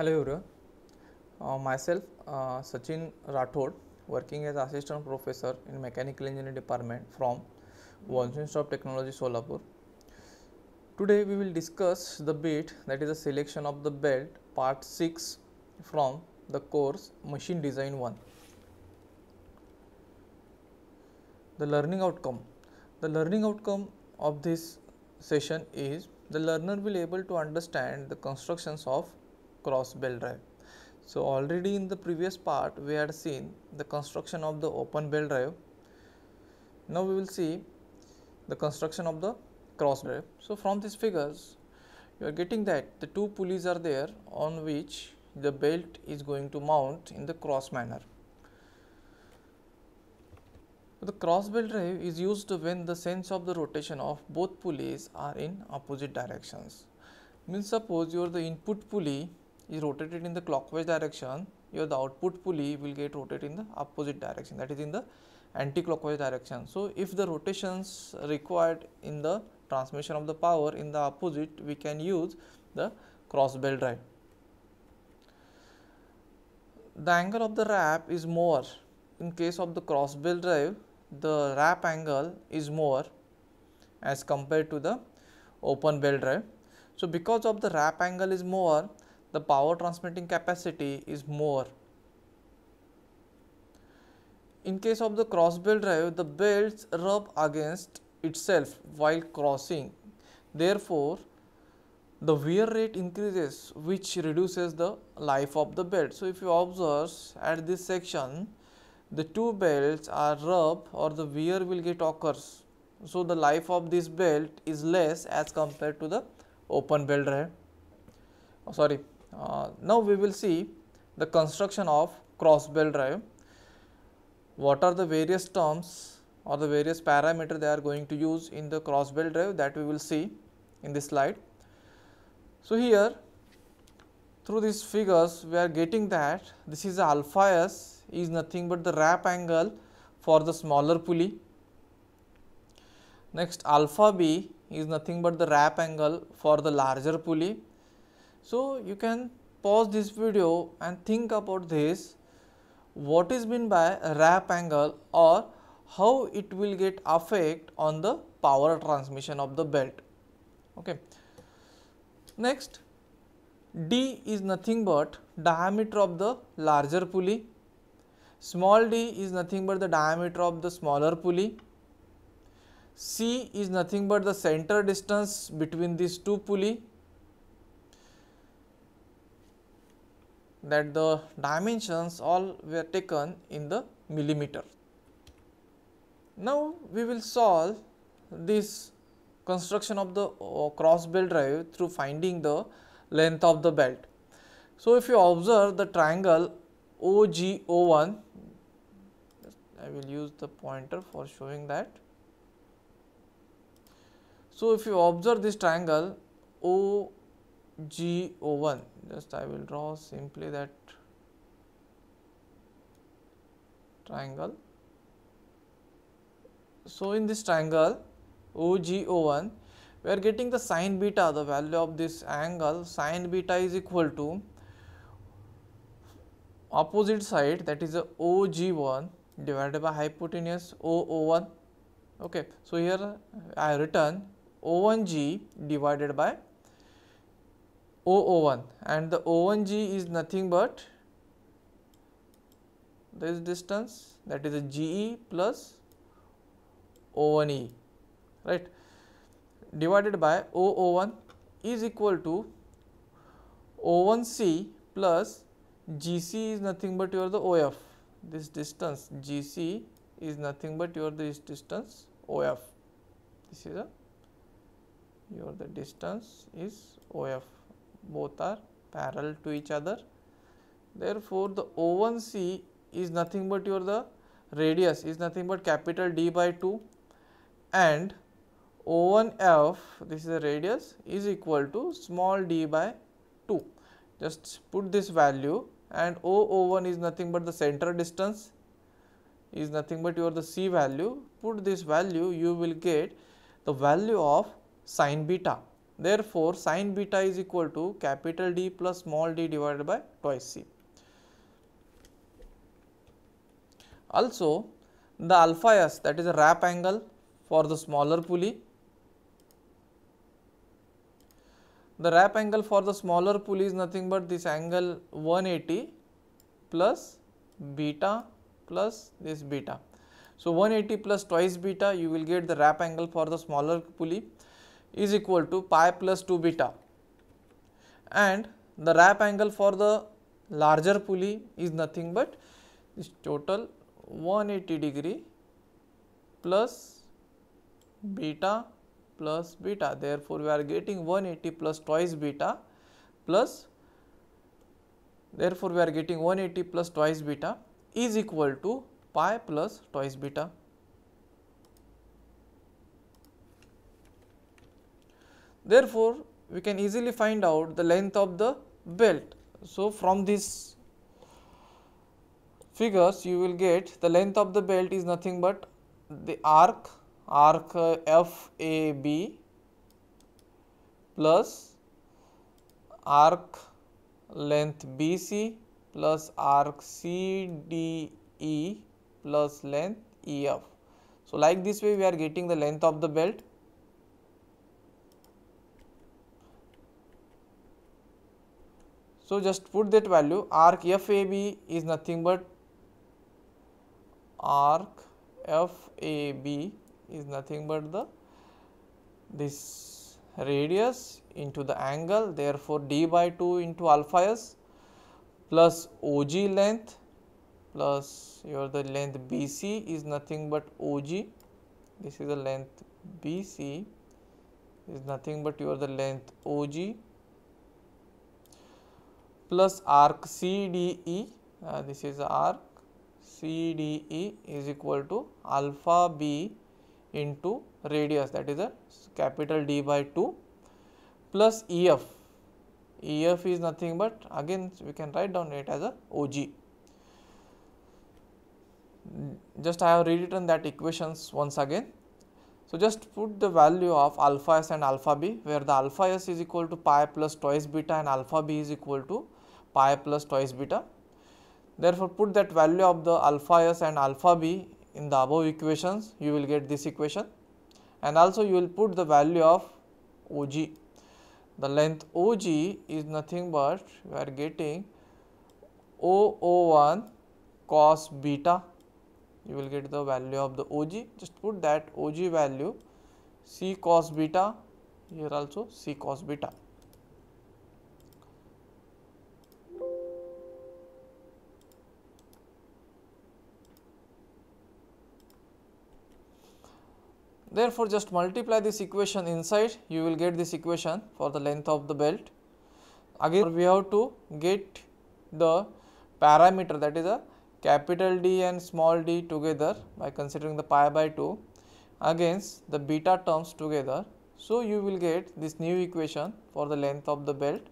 Hello everyone, uh, myself uh, Sachin Rathod working as assistant professor in mechanical engineering department from Walshin Technology Solapur. Today we will discuss the bit that is the selection of the belt part 6 from the course machine design 1. The learning outcome. The learning outcome of this session is the learner will able to understand the constructions of cross bell drive. So already in the previous part we had seen the construction of the open bell drive. Now we will see the construction of the cross drive. So from these figures you are getting that the two pulleys are there on which the belt is going to mount in the cross manner. The cross belt drive is used when the sense of the rotation of both pulleys are in opposite directions. Means suppose you are the input pulley is rotated in the clockwise direction, your the output pulley will get rotated in the opposite direction that is in the anti-clockwise direction. So, if the rotations required in the transmission of the power in the opposite, we can use the cross bell drive. The angle of the wrap is more in case of the cross bell drive, the wrap angle is more as compared to the open bell drive. So, because of the wrap angle is more, the power transmitting capacity is more. In case of the cross belt drive, the belts rub against itself while crossing. Therefore, the wear rate increases which reduces the life of the belt. So, if you observe at this section, the two belts are rub, or the wear will get occurs. So, the life of this belt is less as compared to the open belt drive. Oh, sorry uh, now, we will see the construction of cross belt drive. What are the various terms or the various parameter they are going to use in the cross belt drive that we will see in this slide. So, here through these figures we are getting that this is alpha s is nothing but the wrap angle for the smaller pulley. Next alpha b is nothing but the wrap angle for the larger pulley so, you can pause this video and think about this what is meant by wrap angle or how it will get affect on the power transmission of the belt. Okay. Next D is nothing but diameter of the larger pulley, small d is nothing but the diameter of the smaller pulley, C is nothing but the center distance between these two pulley that the dimensions all were taken in the millimeter. Now, we will solve this construction of the uh, cross belt drive through finding the length of the belt. So, if you observe the triangle OGO1, I will use the pointer for showing that. So, if you observe this triangle O G O1 just I will draw simply that triangle. So, in this triangle OGO1 we are getting the sine beta the value of this angle sine beta is equal to opposite side that is OG1 divided by hypotenuse OO1 okay. So, here I have written O1G divided by O1 and the O1G is nothing but this distance that is a GE plus O1E right divided by O01 is equal to O1C plus GC is nothing but your the OF this distance GC is nothing but your this distance OF this is a your the distance is OF both are parallel to each other. Therefore, the O1C is nothing but your the radius is nothing but capital D by 2 and O1F this is the radius is equal to small d by 2. Just put this value and O01 is nothing but the center distance is nothing but your the C value put this value you will get the value of sine beta Therefore, sine beta is equal to capital D plus small d divided by twice C. Also, the alpha S that is a wrap angle for the smaller pulley. The wrap angle for the smaller pulley is nothing but this angle 180 plus beta plus this beta. So, 180 plus twice beta you will get the wrap angle for the smaller pulley is equal to pi plus 2 beta and the wrap angle for the larger pulley is nothing but this total 180 degree plus beta plus beta therefore we are getting 180 plus twice beta plus therefore we are getting 180 plus twice beta is equal to pi plus twice beta Therefore, we can easily find out the length of the belt. So, from these figures you will get the length of the belt is nothing but the arc, arc FAB plus arc length BC plus arc CDE plus length EF. So, like this way we are getting the length of the belt So, just put that value arc FAB is nothing but arc FAB is nothing but the this radius into the angle therefore, d by 2 into alpha s plus OG length plus your the length BC is nothing but OG this is the length BC is nothing but your the length OG plus arc CDE uh, this is arc CDE is equal to alpha B into radius that is a capital D by 2 plus EF. EF is nothing but again we can write down it as a OG. Just I have rewritten that equations once again. So, just put the value of alpha s and alpha b where the alpha s is equal to pi plus twice beta and alpha b is equal to pi plus twice beta. Therefore, put that value of the alpha s and alpha b in the above equations you will get this equation and also you will put the value of OG. The length OG is nothing but we are getting O01 cos beta you will get the value of the OG just put that OG value C cos beta here also C cos beta. Therefore, just multiply this equation inside you will get this equation for the length of the belt. Again we have to get the parameter that is a capital D and small d together by considering the pi by 2 against the beta terms together. So, you will get this new equation for the length of the belt.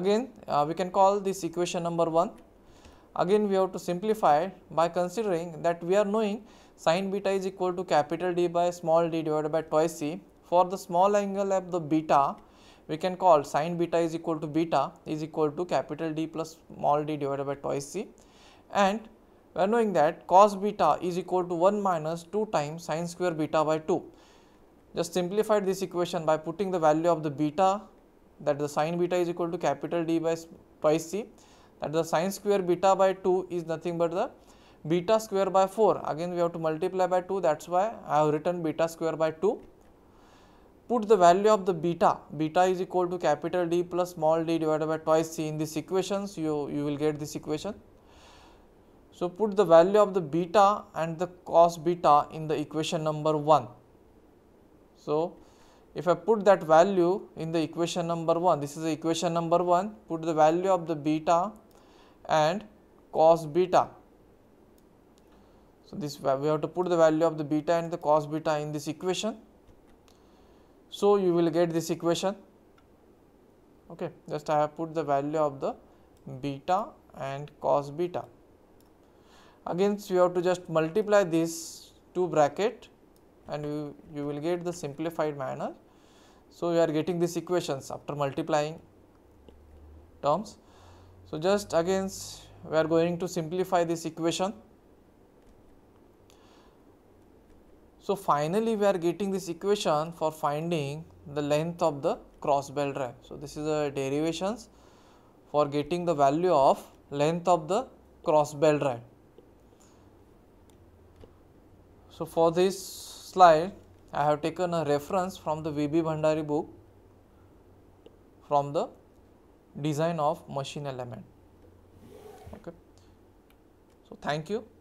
Again uh, we can call this equation number 1. Again we have to simplify by considering that we are knowing sin beta is equal to capital D by small d divided by twice C. For the small angle of the beta, we can call sin beta is equal to beta is equal to capital D plus small d divided by twice C. And we are knowing that cos beta is equal to 1 minus 2 times sin square beta by 2. Just simplified this equation by putting the value of the beta that the sin beta is equal to capital D by twice c that the sin square beta by 2 is nothing but the beta square by 4 again we have to multiply by 2 that is why I have written beta square by 2. Put the value of the beta, beta is equal to capital D plus small d divided by twice C in this equations you, you will get this equation. So, put the value of the beta and the cos beta in the equation number 1. So, if I put that value in the equation number 1, this is the equation number 1, put the value of the beta and cos beta so, this we have to put the value of the beta and the cos beta in this equation. So, you will get this equation okay just I have put the value of the beta and cos beta. Again so you have to just multiply these two bracket and you, you will get the simplified manner. So, you are getting these equations after multiplying terms. So, just again we are going to simplify this equation. So, finally, we are getting this equation for finding the length of the cross belt drive. So, this is a derivations for getting the value of length of the cross belt drive. So, for this slide I have taken a reference from the VB Bhandari book from the design of machine element. Okay. So, thank you.